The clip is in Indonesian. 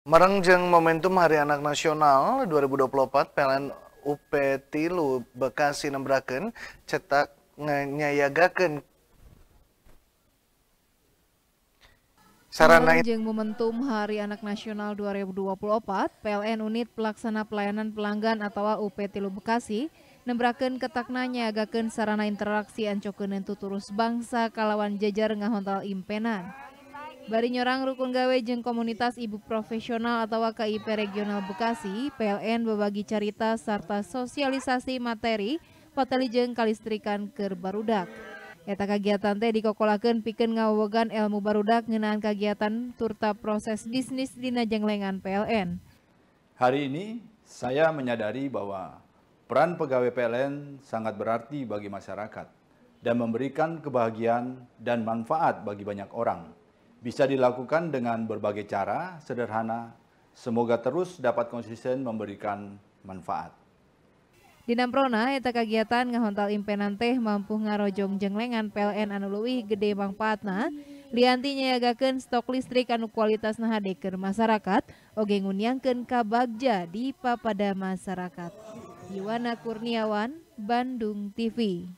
Merengjeng momentum Hari Anak Nasional 2024 PLN UP Tilu Bekasi nembraken cetak nyayagakan sarana Merengjeng momentum Hari Anak Nasional 2024 PLN Unit Pelaksana Pelayanan Pelanggan atau UP Tilu Bekasi nembraken ketakna nyayagakan sarana interaksi ancokeun tuturus bangsa kalawan jajar ngahontal impenan. Bari nyorang rukun gawe jeng komunitas ibu profesional atau KIP regional Bekasi, PLN berbagi cerita serta sosialisasi materi pateli jeng kalistrikan ke barudak. Eta kegiatan teh dikokolakan piken ngawogan ilmu barudak ngenaan kegiatan turta proses bisnis di najeng lengan PLN. Hari ini saya menyadari bahwa peran pegawai PLN sangat berarti bagi masyarakat dan memberikan kebahagiaan dan manfaat bagi banyak orang bisa dilakukan dengan berbagai cara sederhana, semoga terus dapat konsisten memberikan manfaat. Di Namprona, eta kegiatan ngahontal impenan teh mampu ngarojong jenglengan PLN anu leuwih gede mangfaatna Lianti nyayagakeun stok listrik anu kualitas nahade keur masyarakat oge nguniangkeun kabagja di papada masyarakat. Iwana Kurniawan, Bandung TV.